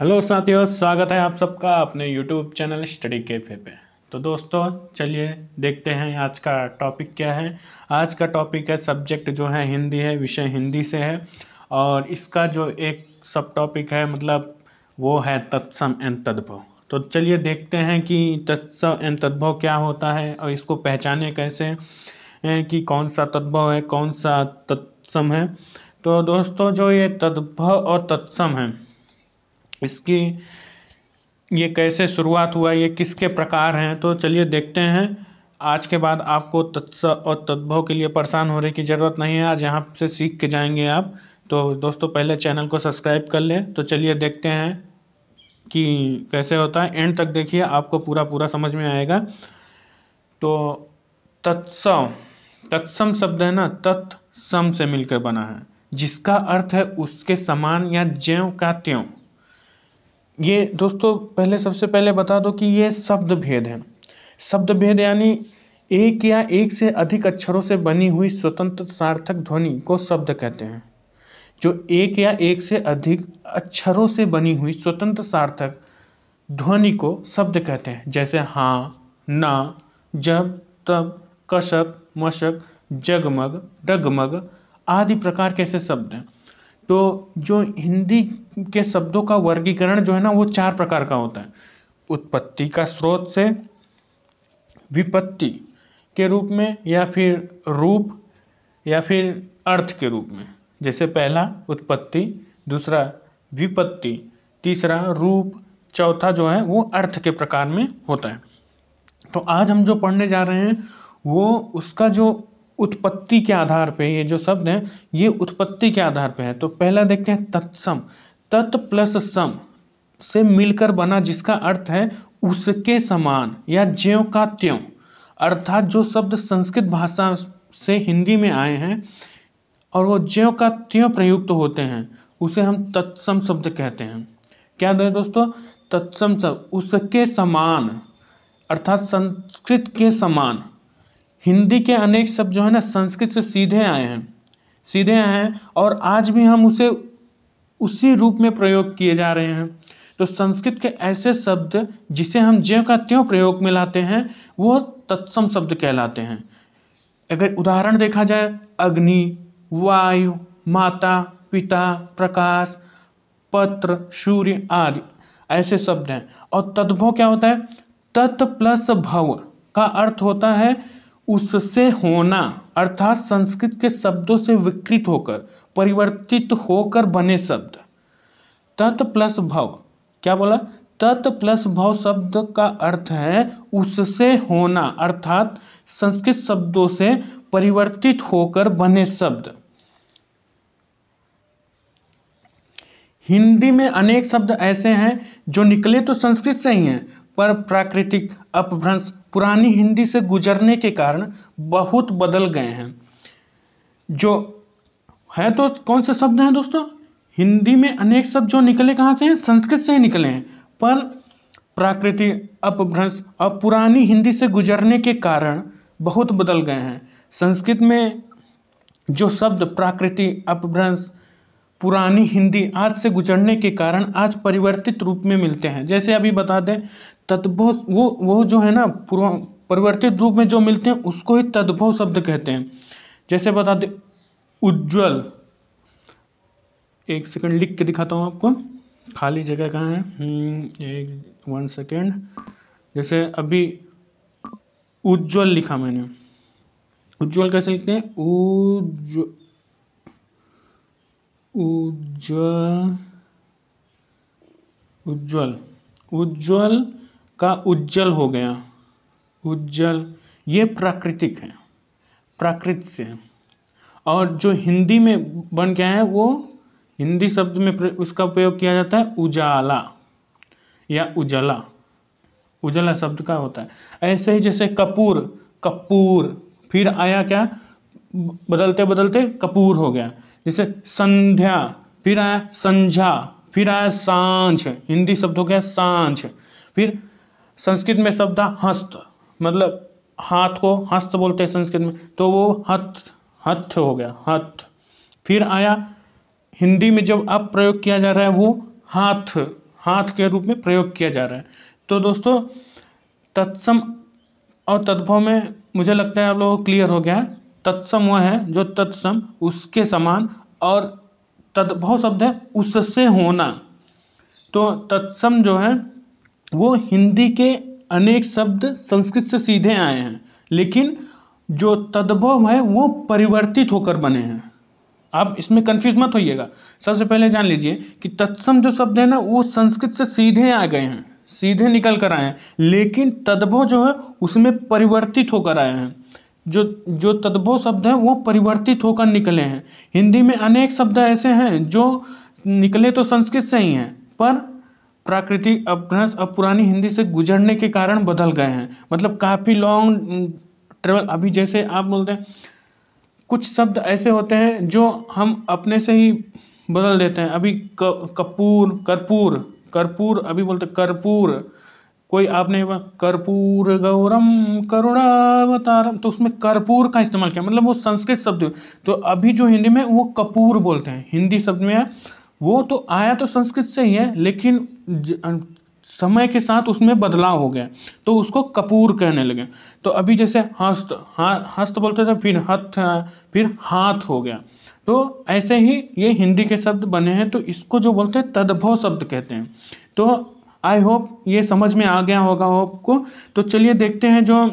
Hello साथियों स्वागत है आप सबका अपने यूट्यूब चैनल स्टडी कैफे पे तो दोस्तों चलिए देखते हैं आज का टॉपिक क्या है आज का टॉपिक है सब्जेक्ट जो है हिंदी है विषय हिंदी से है और इसका जो एक सब टॉपिक है मतलब वो है तत्सम एंड तद्भव तो चलिए देखते हैं कि तत्सम एंड तद्भव क्या होता है और इसको पहचाने कैसे कि कौन सा तद्भव है कौन सा तत्सम है तो दोस्तों जो ये तद्भव और तत्सम है इसकी ये कैसे शुरुआत हुआ ये किसके प्रकार हैं तो चलिए देखते हैं आज के बाद आपको तत्स और तद्भव के लिए परेशान होने की ज़रूरत नहीं है आज यहाँ से सीख के जाएंगे आप तो दोस्तों पहले चैनल को सब्सक्राइब कर लें तो चलिए देखते हैं कि कैसे होता है एंड तक देखिए आपको पूरा पूरा समझ में आएगा तो तत्सव तत्सम शब्द है ना तत्सम से मिलकर बना है जिसका अर्थ है उसके समान या ज्यों का त्यों ये दोस्तों पहले सबसे पहले बता दो कि ये शब्द भेद है शब्द भेद यानी एक या एक से अधिक अक्षरों से बनी हुई स्वतंत्र सार्थक ध्वनि को शब्द कहते हैं जो एक या एक से अधिक अक्षरों से बनी हुई स्वतंत्र सार्थक ध्वनि को शब्द कहते हैं जैसे हाँ ना जब तब कशक मशक जगमग डगमग आदि प्रकार के ऐसे शब्द हैं तो जो हिंदी के शब्दों का वर्गीकरण जो है ना वो चार प्रकार का होता है उत्पत्ति का स्रोत से विपत्ति के रूप में या फिर रूप या फिर अर्थ के रूप में जैसे पहला उत्पत्ति दूसरा विपत्ति तीसरा रूप चौथा जो है वो अर्थ के प्रकार में होता है तो आज हम जो पढ़ने जा रहे हैं वो उसका जो उत्पत्ति के आधार पे ये जो शब्द हैं ये उत्पत्ति के आधार पे है तो पहला देखते हैं तत्सम तत् प्लस सम से मिलकर बना जिसका अर्थ है उसके समान या ज्यो का त्यों अर्थात जो शब्द संस्कृत भाषा से हिंदी में आए हैं और वो ज्यो का त्यों प्रयुक्त तो होते हैं उसे हम तत्सम शब्द कहते हैं क्या दें दोस्तों तत्सम शब्द उसके समान अर्थात संस्कृत के समान हिंदी के अनेक शब्द जो है ना संस्कृत से सीधे आए हैं सीधे आए हैं और आज भी हम उसे उसी रूप में प्रयोग किए जा रहे हैं तो संस्कृत के ऐसे शब्द जिसे हम ज्यों का त्यों प्रयोग में लाते हैं वो तत्सम शब्द कहलाते हैं अगर उदाहरण देखा जाए अग्नि वायु माता पिता प्रकाश पत्र सूर्य आदि ऐसे शब्द हैं और तद्भव क्या होता है तत् प्लस भव का अर्थ होता है उससे होना अर्थात संस्कृत के शब्दों से विकृत होकर परिवर्तित होकर बने शब्द तत् प्लस भव क्या बोला तत् प्लस भव शब्द का अर्थ है उससे होना अर्थात संस्कृत शब्दों से परिवर्तित होकर बने शब्द हिंदी में अनेक शब्द ऐसे हैं जो निकले तो संस्कृत से ही हैं पर प्राकृतिक अपभ्रंश पुरानी हिंदी से गुजरने के कारण बहुत बदल गए हैं जो है तो कौन से शब्द हैं दोस्तों हिंदी में अनेक शब्द जो निकले कहाँ से हैं संस्कृत से ही निकले हैं पर प्राकृति अपभ्रंश और पुरानी हिंदी से गुजरने के कारण बहुत बदल गए हैं संस्कृत में जो शब्द प्राकृति अपभ्रंश पुरानी हिंदी आज से गुजरने के कारण आज परिवर्तित रूप में मिलते हैं जैसे अभी बता दें तद्भव वो वो जो है ना परिवर्तित रूप में जो मिलते हैं उसको ही तद्भव शब्द कहते हैं जैसे बता दें उज्ज्वल एक सेकंड लिख के दिखाता हूँ आपको खाली जगह कहाँ है हम्म, एक वन सेकेंड जैसे अभी उज्ज्वल लिखा मैंने उज्ज्वल कैसे लिखते हैं उज्ज्वल उज्ज्वल उज्ज्वल उज्ज्वल का उज्जवल हो गया उज्जवल ये प्राकृतिक है प्राकृत से है और जो हिंदी में बन गया है वो हिंदी शब्द में उसका प्रयोग किया जाता है उजाला या उजला उजला शब्द का होता है ऐसे ही जैसे कपूर कपूर फिर आया क्या बदलते बदलते कपूर हो गया जैसे संध्या फिर आया संझा फिर आया सांझ हिंदी शब्द हो गया सांझ फिर संस्कृत में शब्द हस्त मतलब हाथ को हस्त बोलते हैं संस्कृत में तो वो हथ हथ हो गया हथ फिर आया हिंदी में जब अब प्रयोग किया जा रहा है वो हाथ हाथ के रूप में प्रयोग किया जा रहा है तो दोस्तों तत्सम और तद्भव में मुझे लगता है आप लोगों को क्लियर हो गया है तत्सम वह है जो तत्सम उसके समान और तद्भव शब्द है उससे होना तो तत्सम जो है वो हिंदी के अनेक शब्द संस्कृत से सीधे आए हैं लेकिन जो तद्भव है वो परिवर्तित होकर बने हैं आप इसमें कंफ्यूज मत होइएगा सबसे पहले जान लीजिए कि तत्सम जो शब्द है ना वो संस्कृत से सीधे आ गए हैं सीधे निकल कर आए हैं लेकिन तद्भव जो है उसमें परिवर्तित होकर आए हैं जो जो तद्भव शब्द हैं वो परिवर्तित होकर निकले हैं हिंदी में अनेक शब्द ऐसे हैं जो निकले तो संस्कृत से ही हैं पर प्राकृतिक अपभ्रंश अब पुरानी हिंदी से गुजरने के कारण बदल गए हैं मतलब काफ़ी लॉन्ग ट्रेवल अभी जैसे आप बोलते हैं कुछ शब्द ऐसे होते हैं जो हम अपने से ही बदल देते हैं अभी कपूर कर्पूर कर्पूर अभी बोलते कर्पूर कोई हम्म। आपने कर्पूर गौरम करुणावतारम तो उसमें कर्पूर का इस्तेमाल किया मतलब वो संस्कृत शब्द तो अभी जो हिंदी में वो कपूर बोलते हैं हिंदी शब्द में है वो तो आया तो संस्कृत से ही है लेकिन समय के साथ उसमें बदलाव हो गया तो उसको कपूर कहने लगे तो अभी जैसे हस्त हा हस्त बोलते थे फिर हथ फिर हाथ हो गया तो ऐसे ही ये हिंदी के शब्द बने हैं तो इसको जो बोलते हैं तद्भव शब्द कहते हैं तो आई होप ये समझ में आ गया होगा आपको तो चलिए देखते हैं जो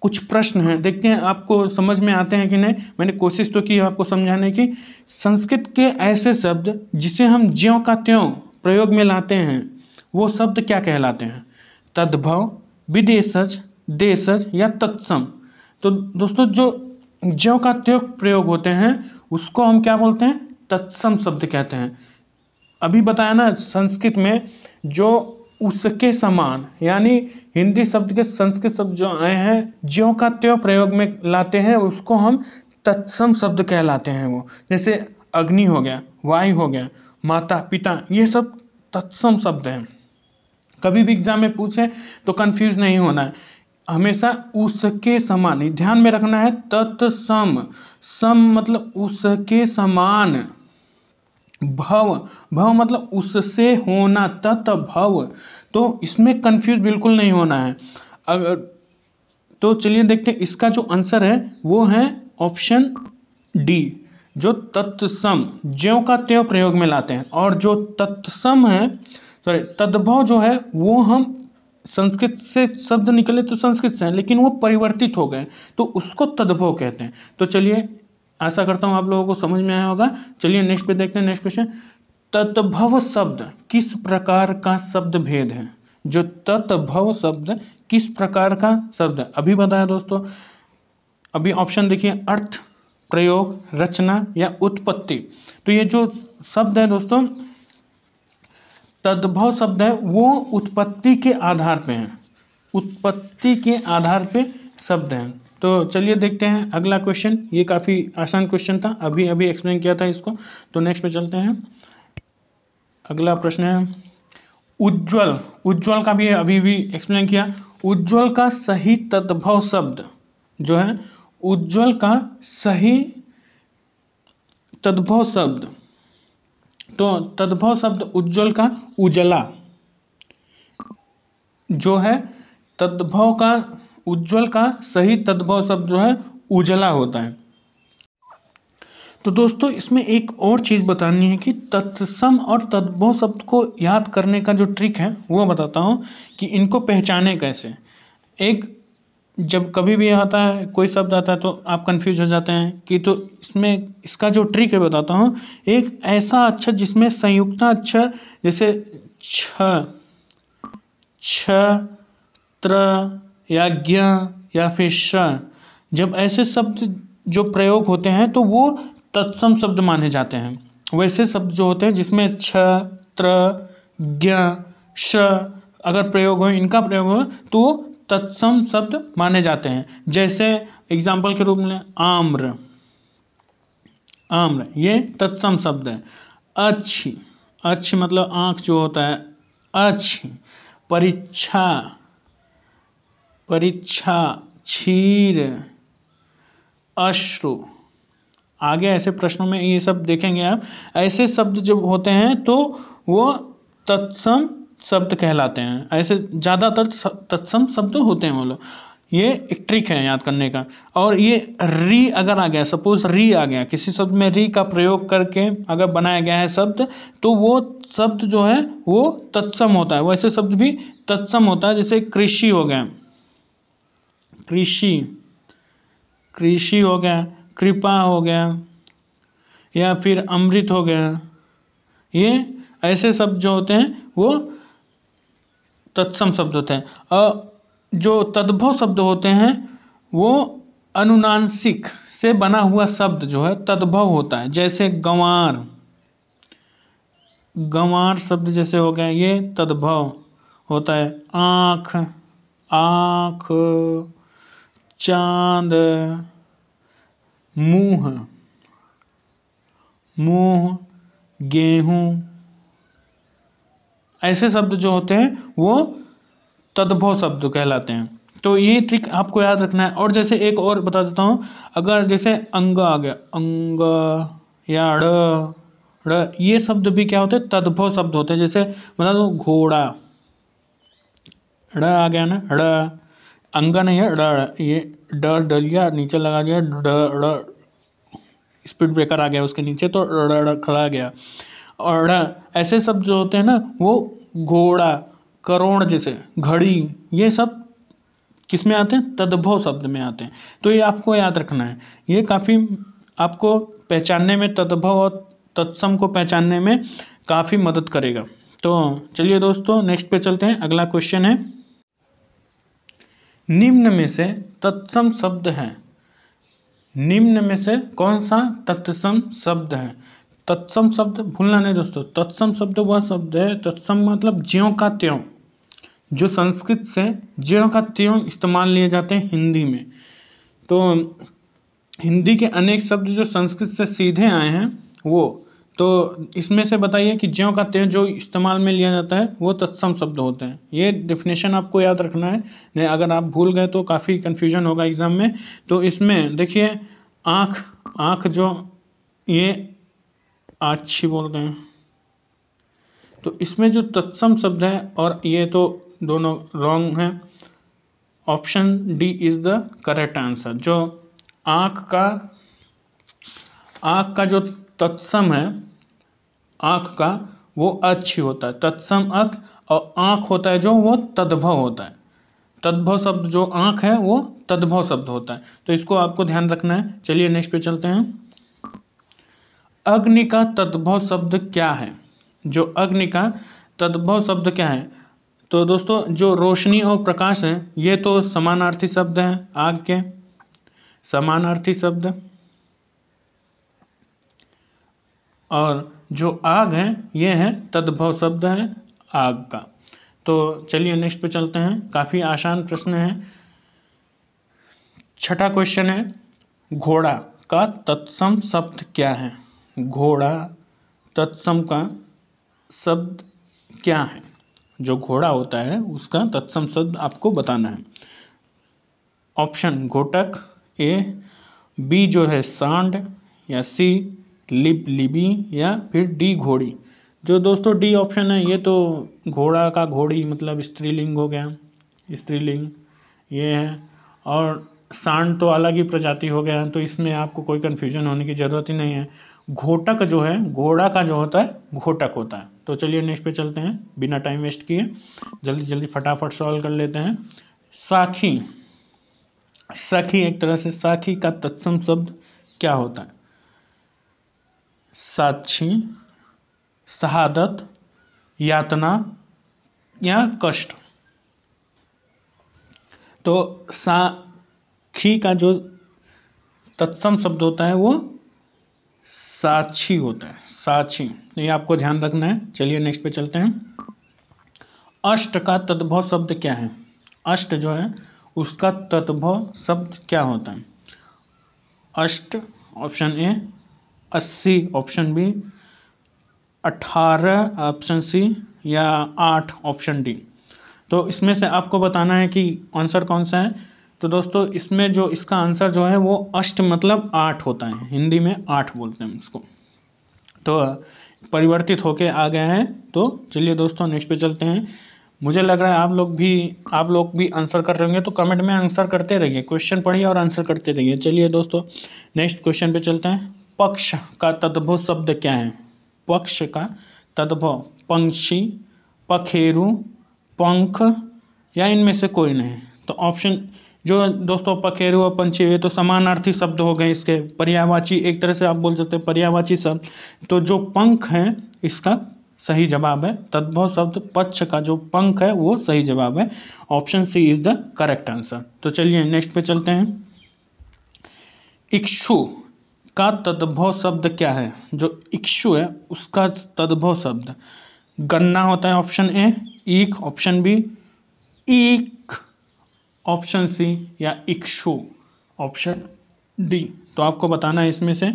कुछ प्रश्न हैं देखते हैं आपको समझ में आते हैं कि नहीं मैंने कोशिश तो की है आपको समझाने की संस्कृत के ऐसे शब्द जिसे हम ज्यों का त्यों प्रयोग में लाते हैं वो शब्द क्या कहलाते हैं तद्भव विदेशज देशज या तत्सम तो दोस्तों जो ज्यों का त्यों प्रयोग होते हैं उसको हम क्या बोलते हैं तत्सम शब्द कहते हैं अभी बताया ना संस्कृत में जो उसके समान यानी हिंदी शब्द के संस्कृत शब्द जो आए हैं ज्यों का त्यों प्रयोग में लाते हैं उसको हम तत्सम शब्द कहलाते हैं वो जैसे अग्नि हो गया वायु हो गया माता पिता ये सब तत्सम शब्द हैं कभी भी एग्जाम में पूछे तो कंफ्यूज नहीं होना है हमेशा उसके समान ध्यान में रखना है तत्सम सम मतलब उसके समान भव भव मतलब उससे होना तत् भव तो इसमें कंफ्यूज बिल्कुल नहीं होना है अगर तो चलिए देखते हैं इसका जो आंसर है वो है ऑप्शन डी जो तत्सम ज्यो का त्यों प्रयोग में लाते हैं और जो तत्सम है सॉरी तद्भव जो है वो हम संस्कृत से शब्द निकले तो संस्कृत से हैं लेकिन वो परिवर्तित हो गए तो उसको तद्भव कहते हैं तो चलिए आशा करता हूँ आप लोगों को समझ में आया होगा चलिए नेक्स्ट पे देखते हैं नेक्स्ट क्वेश्चन तत्भव शब्द किस प्रकार का शब्द भेद है जो तत्भव शब्द किस प्रकार का शब्द है अभी बताया दोस्तों अभी ऑप्शन देखिए अर्थ प्रयोग रचना या उत्पत्ति तो ये जो शब्द है दोस्तों तद्भव शब्द है वो उत्पत्ति के आधार पे हैं उत्पत्ति के आधार पे शब्द हैं तो चलिए देखते हैं अगला क्वेश्चन ये काफ़ी आसान क्वेश्चन था अभी अभी एक्सप्लेन किया था इसको तो नेक्स्ट पे चलते हैं अगला प्रश्न है उज्ज्वल उज्जवल का भी अभी भी एक्सप्लेन किया उज्ज्वल का सही तद्भव शब्द जो है उज्ज्वल का सही तद्भव शब्द तो तद्भव शब्द उज्जवल का उजला जो है तद्भव का उज्जवल का सही तद्भव शब्द जो है उजला होता है तो दोस्तों इसमें एक और चीज़ बतानी है कि तत्सम और तद्भव शब्द को याद करने का जो ट्रिक है वो बताता हूँ कि इनको पहचाने कैसे एक जब कभी भी आता है कोई शब्द आता है तो आप कंफ्यूज हो जाते हैं कि तो इसमें इसका जो ट्रिक है बताता हूँ एक ऐसा अक्षर जिसमें संयुक्त अक्षर जैसे छ छ त्र या ज्ञ या फिर श्र जब ऐसे शब्द जो प्रयोग होते हैं तो वो तत्सम शब्द माने जाते हैं वैसे शब्द जो होते हैं जिसमें छ त्र ज्ञ श अगर प्रयोग हो इनका प्रयोग हो तो तत्सम शब्द माने जाते हैं जैसे एग्जाम्पल के रूप में आम्र आम्र ये तत्सम शब्द है अच्छी अच्छ मतलब आँख जो होता है अच्छ परीक्षा परीक्षा क्षीर अश्रु आगे ऐसे प्रश्नों में ये सब देखेंगे आप ऐसे शब्द जब होते हैं तो वो तत्सम शब्द कहलाते हैं ऐसे ज़्यादातर तत्सम शब्द होते हैं वो लोग ये एक ट्रिक है याद करने का और ये री अगर आ गया सपोज री आ गया किसी शब्द में री का प्रयोग करके अगर बनाया गया है शब्द तो वो शब्द जो है वो तत्सम होता है वैसे शब्द भी तत्सम होता है जैसे कृषि हो गया कृषि कृषि हो गया कृपा हो गया या फिर अमृत हो गया ये ऐसे शब्द जो होते हैं वो तत्सम शब्द होते हैं और जो तद्भव शब्द होते हैं वो अनुनांसिक से बना हुआ शब्द जो है तद्भव होता है जैसे गंवार गंवार शब्द जैसे हो गया ये तद्भव होता है आँख आँख चांद मुंह मुंह गेहूं ऐसे शब्द जो होते हैं वो तद्भव शब्द कहलाते हैं तो ये ट्रिक आपको याद रखना है और जैसे एक और बता देता हूँ अगर जैसे अंग आ गया अंग या ड ड ये शब्द भी क्या होते हैं तद्भव शब्द होते हैं जैसे बता दो घोड़ा ड आ गया ना ड अंगन है ड ये ड डल गया नीचे लगा दिया ड ड स्पीड ब्रेकर आ गया उसके नीचे तो ड खड़ा गया और ऐसे सब जो होते हैं ना वो घोड़ा करोड़ जैसे घड़ी ये सब किस में आते हैं तद्भव शब्द में आते हैं तो ये आपको याद रखना है ये काफ़ी आपको पहचानने में तद्भव और तत्सम को पहचानने में काफ़ी मदद करेगा तो चलिए दोस्तों नेक्स्ट पे चलते हैं अगला क्वेश्चन है निम्न में से तत्सम शब्द हैं निम्न में से कौन सा तत्सम शब्द है तत्सम शब्द भूलना नहीं दोस्तों तत्सम शब्द वह शब्द है तत्सम मतलब ज्यों का त्यों जो संस्कृत से ज्यों का त्यों इस्तेमाल लिए जाते हैं हिंदी में तो हिंदी के अनेक शब्द जो संस्कृत से सीधे आए हैं वो तो इसमें से बताइए कि ज्यों का त्यों जो इस्तेमाल में लिया जाता है वो तत्सम शब्द होते हैं ये डेफिनेशन आपको याद रखना है नहीं अगर आप भूल गए तो काफ़ी कन्फ्यूजन होगा एग्ज़ाम में तो इसमें देखिए आँख आँख जो ये अच्छी बोलते हैं तो इसमें जो तत्सम शब्द है और ये तो दोनों रॉन्ग हैं option D is the correct answer जो आँख का आँख का जो तत्सम है आँख का वो अच्छी होता है तत्सम अख और आँख होता है जो वो तद्भव होता है तद्भव शब्द जो आँख है वो तद्भव शब्द होता है तो इसको आपको ध्यान रखना है चलिए नेक्स्ट पे चलते हैं अग्नि का तद्भव शब्द क्या है जो अग्नि का तद्भव शब्द क्या है तो दोस्तों जो रोशनी और प्रकाश है ये तो समानार्थी शब्द हैं आग के समानार्थी शब्द और जो आग हैं ये हैं तद्भव शब्द है आग का तो चलिए नेक्स्ट पे चलते हैं काफ़ी आसान प्रश्न है छठा क्वेश्चन है घोड़ा का तत्सम शब्द क्या है घोड़ा तत्सम का शब्द क्या है जो घोड़ा होता है उसका तत्सम शब्द आपको बताना है ऑप्शन घोटक ए बी जो है सांड या सी लिप लिबी या फिर डी घोड़ी जो दोस्तों डी ऑप्शन है ये तो घोड़ा का घोड़ी मतलब स्त्रीलिंग हो गया स्त्रीलिंग ये है और सांड तो अलग ही प्रजाति हो गया तो इसमें आपको कोई कन्फ्यूजन होने की ज़रूरत ही नहीं है घोटक जो है घोड़ा का जो होता है घोटक होता है तो चलिए नेक्स्ट पे चलते हैं बिना टाइम वेस्ट किए जल्दी जल्दी फटाफट सॉल्व कर लेते हैं साखी साखी एक तरह से साखी का तत्सम शब्द क्या होता है साक्षी शहादत यातना या कष्ट तो साखी का जो तत्सम शब्द होता है वो साक्षी होता है साक्षी तो ये आपको ध्यान रखना है चलिए नेक्स्ट पे चलते हैं अष्ट का तद्भव शब्द क्या है अष्ट जो है उसका तद्भव शब्द क्या होता है अष्ट ऑप्शन ए अस्सी ऑप्शन बी अट्ठारह ऑप्शन सी या आठ ऑप्शन डी तो इसमें से आपको बताना है कि आंसर कौन सा है तो दोस्तों इसमें जो इसका आंसर जो है वो अष्ट मतलब आठ होता है हिंदी में आठ बोलते हैं इसको तो परिवर्तित होके आ गए हैं तो चलिए दोस्तों नेक्स्ट पे चलते हैं मुझे लग रहा है आप लोग भी आप लोग भी आंसर कर रहे होंगे तो कमेंट में आंसर करते रहिए क्वेश्चन पढ़िए और आंसर करते रहिए चलिए दोस्तों नेक्स्ट क्वेश्चन पे चलते हैं पक्ष का तद्भव शब्द क्या है पक्ष का तद्भव पंक्षी पखेरु पंख या इनमें से कोई नहीं तो ऑप्शन जो दोस्तों पखेरु और पंछी ये तो समानार्थी शब्द हो गए इसके पर्यावाची एक तरह से आप बोल सकते हैं पर्यावाची शब्द तो जो पंख है इसका सही जवाब है तद्भव शब्द पक्ष का जो पंख है वो सही जवाब है option C is the correct answer तो चलिए नेक्स्ट पे चलते हैं इक्षु उसका तद्भव शब्द क्या है जो इक्षु है उसका तद्भव शब्द गन्ना होता है ऑप्शन ए ईक ऑप्शन बी ईक ऑप्शन सी या इक्षु ऑप्शन डी तो आपको बताना है इसमें से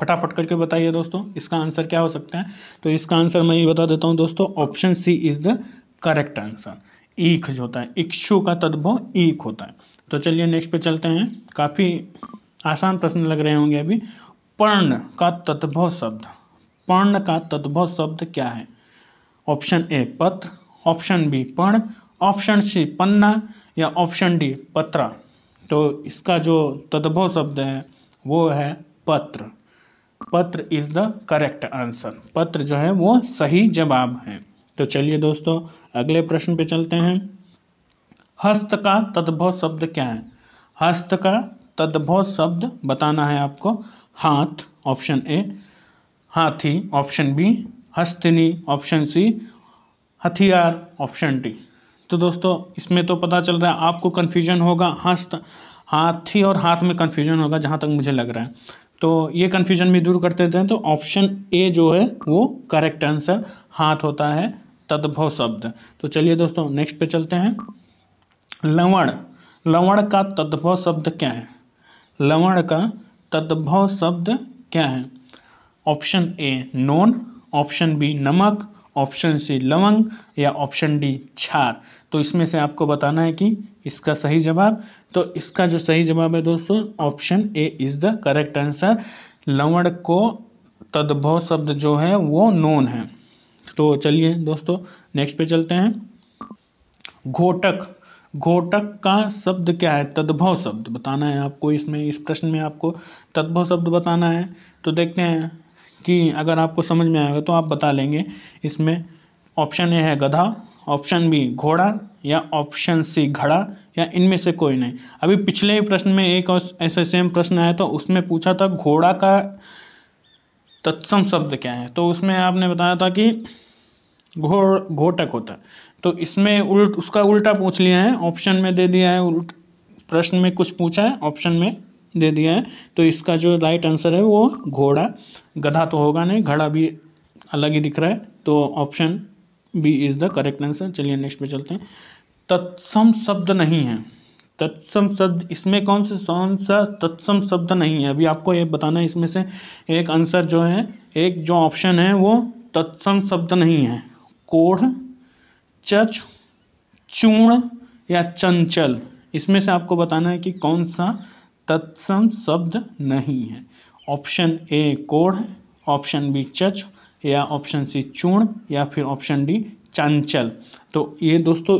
फटाफट करके बताइए दोस्तों इसका आंसर क्या हो सकता है तो इसका आंसर मैं ये बता देता हूँ दोस्तों option C is the correct answer ईख जो होता है इक्षु का तद्भव एक होता है तो चलिए नेक्स्ट पे चलते हैं काफ़ी आसान प्रश्न लग रहे होंगे अभी पर्ण का तत्भव शब्द पर्ण का तत्भव शब्द क्या है ऑप्शन ए पत्र ऑप्शन बी पर्ण ऑप्शन सी पन्ना या ऑप्शन डी पत्रा तो इसका जो तद्भव शब्द है वो है पत्र पत्र इज़ द करेक्ट आंसर पत्र जो है वो सही जवाब है तो चलिए दोस्तों अगले प्रश्न पे चलते हैं हस्त का तद्भव शब्द क्या है हस्त का तद्भव शब्द बताना है आपको हाथ ऑप्शन ए हाथी ऑप्शन बी हस्तनी ऑप्शन सी हथियार ऑप्शन डी तो दोस्तों इसमें तो पता चल रहा है आपको कन्फ्यूजन होगा हस्त हाथी और हाथ में कन्फ्यूजन होगा जहाँ तक मुझे लग रहा है तो ये कन्फ्यूजन भी दूर करते हैं तो ऑप्शन ए जो है वो करेक्ट आंसर हाथ होता है तद्भव शब्द तो चलिए दोस्तों नेक्स्ट पे चलते हैं लवण लवण का तद्भव शब्द क्या है लवण का तद्भव शब्द क्या है ऑप्शन ए नोन ऑप्शन बी नमक ऑप्शन सी लवंग या ऑप्शन डी छार तो इसमें से आपको बताना है कि इसका सही जवाब तो इसका जो सही जवाब है दोस्तों option A is the correct answer लवण को तद्भव शब्द जो है वो नोन है तो चलिए दोस्तों नेक्स्ट पे चलते हैं घोटक घोटक का शब्द क्या है तद्भव शब्द बताना है आपको इसमें इस प्रश्न में आपको तद्भव शब्द बताना है तो देखते हैं कि अगर आपको समझ में आएगा तो आप बता लेंगे इसमें ऑप्शन ए है गधा ऑप्शन बी घोड़ा या ऑप्शन सी घड़ा या इनमें से कोई नहीं अभी पिछले प्रश्न में एक ऐसे सेम प्रश्न आया तो उसमें पूछा था घोड़ा का तत्सम शब्द क्या है तो उसमें आपने बताया था कि घोड़ घोटक होता तो इसमें उल्ट उसका उल्टा पूछ लिया है ऑप्शन में दे दिया है उल्ट प्रश्न में कुछ पूछा है ऑप्शन में दे दिया है तो इसका जो राइट आंसर है वो घोड़ा गधा तो होगा नहीं घड़ा भी अलग ही दिख रहा है तो option B is the correct answer चलिए नेक्स्ट पे चलते हैं तत्सम शब्द नहीं है तत्सम शब्द इसमें कौन से कौन सा तत्सम शब्द नहीं है अभी आपको ये बताना है इसमें से एक आंसर जो है एक जो ऑप्शन है वो तत्सम शब्द नहीं है कोढ़ चच चूर्ण या चंचल इसमें से आपको बताना है कि कौन सा तत्सम शब्द नहीं है ऑप्शन ए कोढ़ ऑप्शन बी चच या ऑप्शन सी चूर्ण या फिर ऑप्शन डी चंचल तो ये दोस्तों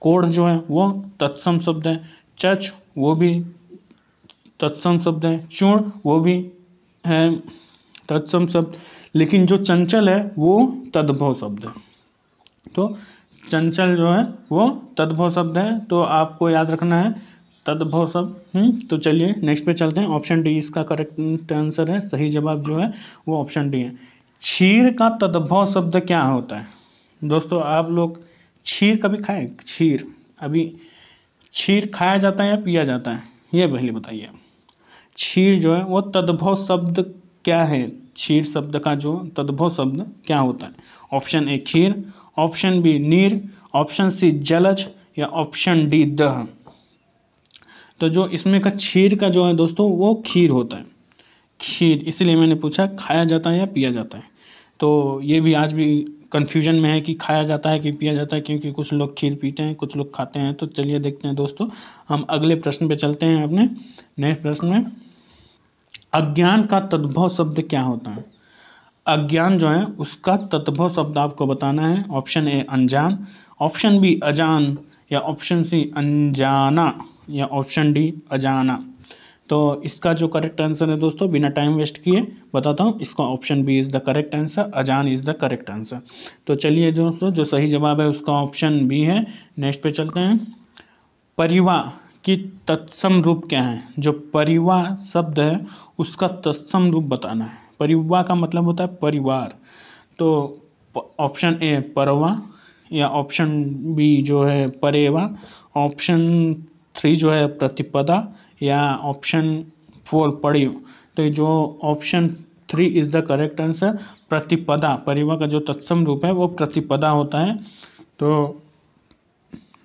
कोढ़ जो है वो तत्सम शब्द है चच वो भी तत्सम शब्द है चूर्ण वो भी है तत्सम शब्द लेकिन जो चंचल है वो तद्भव शब्द है तो चंचल जो है वो तद्भव शब्द है तो आपको याद रखना है तद्भव शब्द हम्म, तो चलिए नेक्स्ट पे चलते हैं ऑप्शन डी इसका करेक्ट आंसर है सही जवाब जो है वो ऑप्शन डी है छीर का तद्भव शब्द क्या होता है दोस्तों आप लोग छीर कभी खाए छीर अभी छीर खाया जाता है या पिया जाता है ये पहले बताइए छीर जो है वो तद्भव शब्द क्या है छीर शब्द का जो तद्भव शब्द क्या होता है ऑप्शन ए खीर ऑप्शन बी नीर ऑप्शन सी जलज या ऑप्शन डी दह तो जो इसमें का खीर का जो है दोस्तों वो खीर होता है खीर इसलिए मैंने पूछा खाया जाता है या पिया जाता है तो ये भी आज भी कन्फ्यूजन में है कि खाया जाता है कि पिया जाता है क्योंकि कुछ लोग खीर पीते हैं कुछ लोग खाते हैं तो चलिए देखते हैं दोस्तों हम अगले प्रश्न पे चलते हैं अपने नेक्स्ट प्रश्न में अज्ञान का तद्भव शब्द क्या होता है अज्ञान जो है उसका तत्व शब्द आपको बताना है ऑप्शन ए अनजान ऑप्शन बी अजान या ऑप्शन सी अनजाना या ऑप्शन डी अजाना तो इसका जो करेक्ट आंसर है दोस्तों बिना टाइम वेस्ट किए बताता हूँ इसका option B is the correct answer अजान इज़ द करेक्ट आंसर तो चलिए दोस्तों जो सही जवाब है उसका ऑप्शन बी है नेक्स्ट पे चलते हैं परिवा की तत्सम रूप क्या है जो परिवा शब्द है उसका तत्सम रूप बताना है परिवा का मतलब होता है परिवार तो ऑप्शन ए परवा या ऑप्शन बी जो है परेवा ऑप्शन थ्री जो है प्रतिपदा या ऑप्शन फोर पड़ी तो जो option three is the correct answer प्रतिपदा परिवा का जो तत्सम रूप है वो प्रतिपदा होता है तो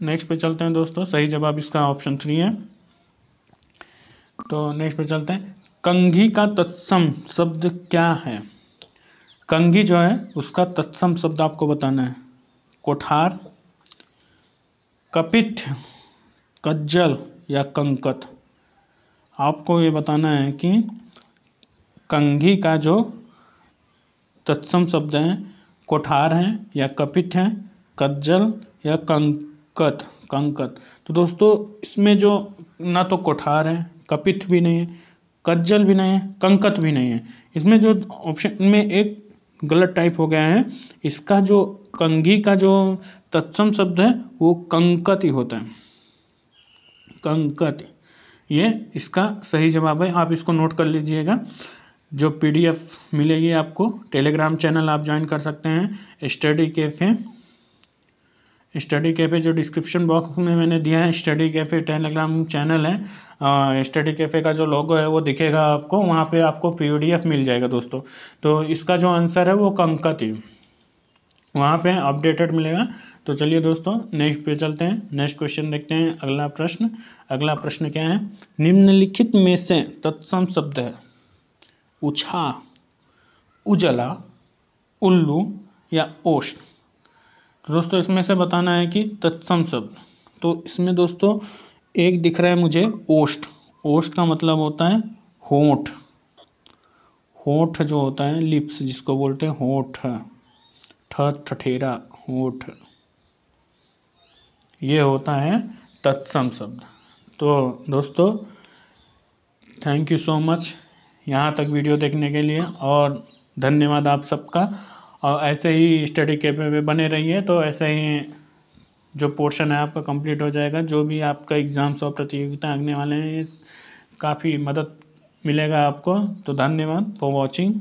नेक्स्ट पे चलते हैं दोस्तों सही जवाब इसका ऑप्शन थ्री है तो नेक्स्ट पे चलते हैं कंघी का तत्सम शब्द क्या है कंघी जो है उसका तत्सम शब्द आपको बताना है कोठार कपिठ कज्जल या कंकत आपको ये बताना है कि कंघी का जो तत्सम शब्द हैं कोठार हैं या कपिठ हैं कज्जल या कंकत कंकत तो दोस्तों इसमें जो ना तो कोठार है कपिठ भी नहीं है कज्जल भी नहीं है कंकत भी नहीं है इसमें जो ऑप्शन में एक गलत टाइप हो गया है इसका जो कंघी का जो तत्सम शब्द है वो कंकत ही होता है कंकत ये इसका सही जवाब है आप इसको नोट कर लीजिएगा जो पीडीएफ मिलेगी आपको टेलीग्राम चैनल आप ज्वाइन कर सकते हैं स्टडी कैफ़े स्टडी कैफ़े जो डिस्क्रिप्शन बॉक्स में मैंने दिया है स्टडी कैफ़े टेलीग्राम चैनल है स्टडी कैफ़े का जो लोगो है वो दिखेगा आपको वहाँ पे आपको पी मिल जाएगा दोस्तों तो इसका जो आंसर है वो कंकति वहाँ पे अपडेटेड मिलेगा तो चलिए दोस्तों नेक्स्ट पे चलते हैं नेक्स्ट क्वेश्चन देखते हैं अगला प्रश्न अगला प्रश्न क्या है निम्नलिखित में से तत्सम शब्द है उछा उजला उल्लू या ओष्ण दोस्तों इसमें से बताना है कि तत्सम शब्द तो इसमें दोस्तों एक दिख रहा है मुझे ओष्ट ओष्ट का मतलब होता है होठ होठ जो होता है लिप्स जिसको बोलते हैं होठ ठठेरा होठ ये होता है तत्सम शब्द तो दोस्तों थैंक यू सो मच यहाँ तक वीडियो देखने के लिए और धन्यवाद आप सबका और ऐसे ही स्टडी पे में बने रहिए तो ऐसे ही जो पोर्शन है आपका कंप्लीट हो जाएगा जो भी आपका एग्ज़ाम्स और प्रतियोगिता आने वाले हैं काफ़ी मदद मिलेगा आपको तो धन्यवाद फॉर वॉचिंग